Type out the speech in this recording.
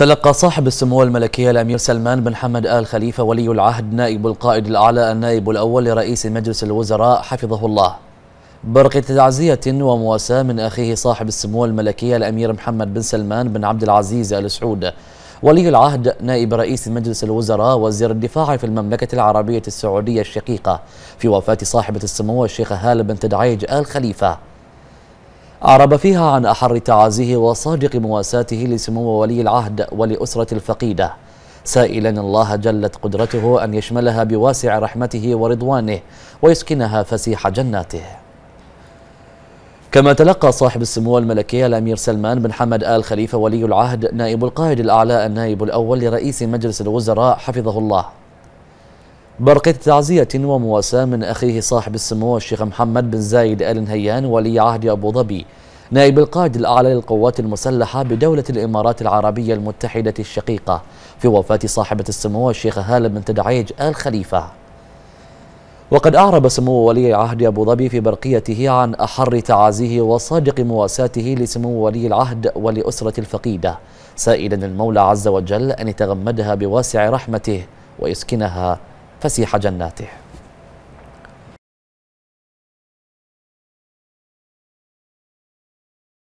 تلقى صاحب السمو الملكية الأمير سلمان بن حمد آل خليفة ولي العهد نائب القائد الأعلى النائب الأول لرئيس مجلس الوزراء حفظه الله برقة تعزية ومواساة من أخيه صاحب السمو الملكية الأمير محمد بن سلمان بن عبد العزيز آل سعود ولي العهد نائب رئيس مجلس الوزراء وزير الدفاع في المملكة العربية السعودية الشقيقة في وفاة صاحبة السمو الشيخة هالة بنت دعيج آل خليفة أعرب فيها عن أحر تعازيه وصادق مواساته لسمو ولي العهد ولأسرة الفقيدة سائلا الله جلت قدرته أن يشملها بواسع رحمته ورضوانه ويسكنها فسيح جناته كما تلقى صاحب السمو الملكية الأمير سلمان بن حمد آل خليفة ولي العهد نائب القائد الأعلى النائب الأول لرئيس مجلس الوزراء حفظه الله برقة تعزية ومواساة من أخيه صاحب السمو الشيخ محمد بن زايد آل نهيان ولي عهد أبو ظبي نائب القائد الأعلى للقوات المسلحة بدولة الإمارات العربية المتحدة الشقيقة في وفاة صاحبة السمو الشيخ هالة بن تدعيج آل خليفة وقد أعرب سمو ولي عهد أبو ظبي في برقيته عن أحر تعازيه وصادق مواساته لسمو ولي العهد ولأسرة الفقيدة سائلا المولى عز وجل أن يتغمدها بواسع رحمته ويسكنها فسيح جناته